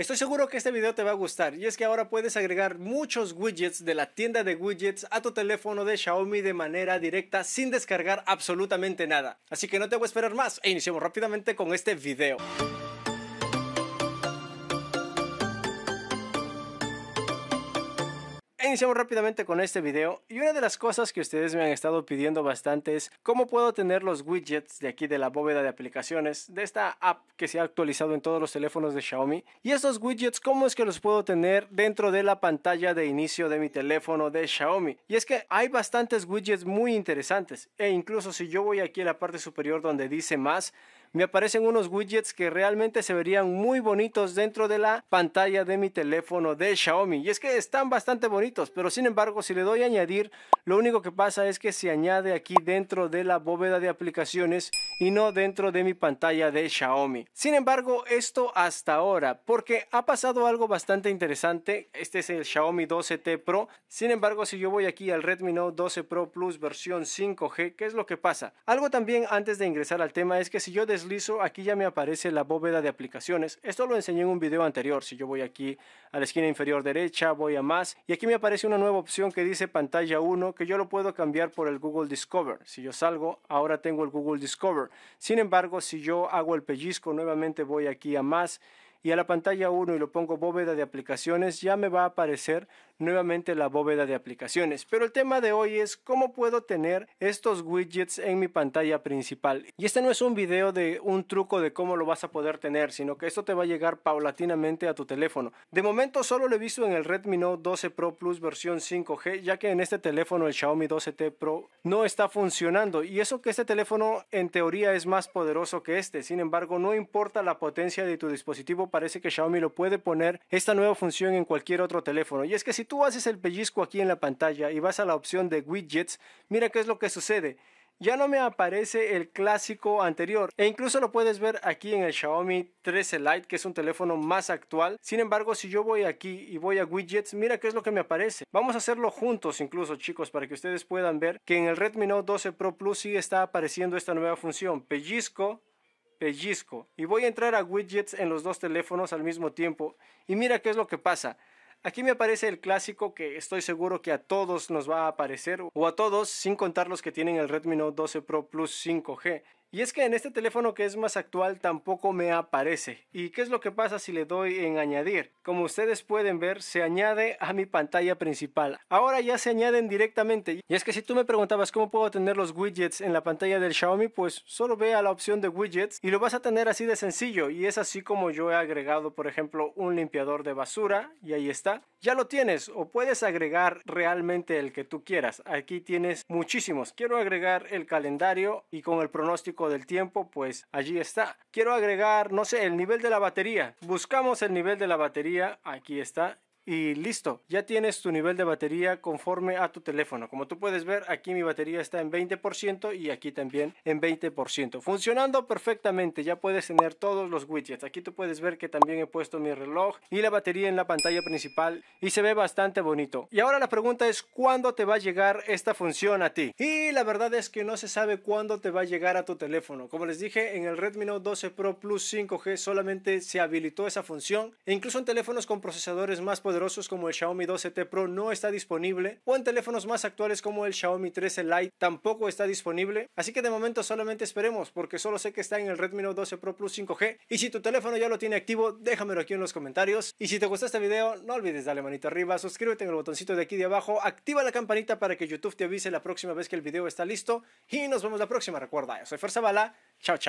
Estoy seguro que este video te va a gustar y es que ahora puedes agregar muchos widgets de la tienda de widgets a tu teléfono de Xiaomi de manera directa sin descargar absolutamente nada. Así que no te voy a esperar más e iniciemos rápidamente con este video. iniciamos rápidamente con este video y una de las cosas que ustedes me han estado pidiendo bastante es cómo puedo tener los widgets de aquí de la bóveda de aplicaciones de esta app que se ha actualizado en todos los teléfonos de Xiaomi y estos widgets cómo es que los puedo tener dentro de la pantalla de inicio de mi teléfono de Xiaomi y es que hay bastantes widgets muy interesantes e incluso si yo voy aquí a la parte superior donde dice más me aparecen unos widgets que realmente se verían muy bonitos dentro de la pantalla de mi teléfono de Xiaomi. Y es que están bastante bonitos, pero sin embargo si le doy a añadir, lo único que pasa es que se añade aquí dentro de la bóveda de aplicaciones y no dentro de mi pantalla de Xiaomi. Sin embargo, esto hasta ahora, porque ha pasado algo bastante interesante. Este es el Xiaomi 12T Pro. Sin embargo, si yo voy aquí al Redmi Note 12 Pro Plus versión 5G, ¿qué es lo que pasa? Algo también antes de ingresar al tema es que si yo deslizo, aquí ya me aparece la bóveda de aplicaciones. Esto lo enseñé en un video anterior. Si yo voy aquí a la esquina inferior derecha, voy a más. Y aquí me aparece una nueva opción que dice pantalla 1, que yo lo puedo cambiar por el Google Discover. Si yo salgo, ahora tengo el Google Discover. Sin embargo, si yo hago el pellizco, nuevamente voy aquí a más y a la pantalla 1 y lo pongo bóveda de aplicaciones, ya me va a aparecer nuevamente la bóveda de aplicaciones. Pero el tema de hoy es cómo puedo tener estos widgets en mi pantalla principal. Y este no es un video de un truco de cómo lo vas a poder tener, sino que esto te va a llegar paulatinamente a tu teléfono. De momento solo lo he visto en el Redmi Note 12 Pro Plus versión 5G, ya que en este teléfono el Xiaomi 12T Pro no está funcionando. Y eso que este teléfono en teoría es más poderoso que este. Sin embargo, no importa la potencia de tu dispositivo, parece que Xiaomi lo puede poner esta nueva función en cualquier otro teléfono. Y es que si tú haces el pellizco aquí en la pantalla y vas a la opción de widgets, mira qué es lo que sucede. Ya no me aparece el clásico anterior e incluso lo puedes ver aquí en el Xiaomi 13 Lite que es un teléfono más actual. Sin embargo, si yo voy aquí y voy a widgets, mira qué es lo que me aparece. Vamos a hacerlo juntos incluso chicos para que ustedes puedan ver que en el Redmi Note 12 Pro Plus sí está apareciendo esta nueva función. Pellizco, pellizco. Y voy a entrar a widgets en los dos teléfonos al mismo tiempo y mira qué es lo que pasa. Aquí me aparece el clásico que estoy seguro que a todos nos va a aparecer o a todos sin contar los que tienen el Redmi Note 12 Pro Plus 5G y es que en este teléfono que es más actual tampoco me aparece. ¿Y qué es lo que pasa si le doy en añadir? Como ustedes pueden ver, se añade a mi pantalla principal. Ahora ya se añaden directamente. Y es que si tú me preguntabas cómo puedo tener los widgets en la pantalla del Xiaomi, pues solo ve a la opción de widgets y lo vas a tener así de sencillo. Y es así como yo he agregado, por ejemplo, un limpiador de basura y ahí está. Ya lo tienes o puedes agregar realmente el que tú quieras. Aquí tienes muchísimos. Quiero agregar el calendario y con el pronóstico del tiempo, pues allí está. Quiero agregar, no sé, el nivel de la batería. Buscamos el nivel de la batería, aquí está, y listo, ya tienes tu nivel de batería conforme a tu teléfono. Como tú puedes ver, aquí mi batería está en 20% y aquí también en 20%. Funcionando perfectamente, ya puedes tener todos los widgets. Aquí tú puedes ver que también he puesto mi reloj y la batería en la pantalla principal y se ve bastante bonito. Y ahora la pregunta es, ¿cuándo te va a llegar esta función a ti? Y la verdad es que no se sabe cuándo te va a llegar a tu teléfono. Como les dije, en el Redmi Note 12 Pro Plus 5G solamente se habilitó esa función e incluso en teléfonos con procesadores más poderosos como el Xiaomi 12T Pro no está disponible o en teléfonos más actuales como el Xiaomi 13 Lite tampoco está disponible. Así que de momento solamente esperemos porque solo sé que está en el Redmi Note 12 Pro Plus 5G y si tu teléfono ya lo tiene activo déjamelo aquí en los comentarios y si te gustó este video no olvides darle manito arriba, suscríbete en el botoncito de aquí de abajo, activa la campanita para que YouTube te avise la próxima vez que el video está listo y nos vemos la próxima. Recuerda, yo soy Fuerza Bala, chao chao.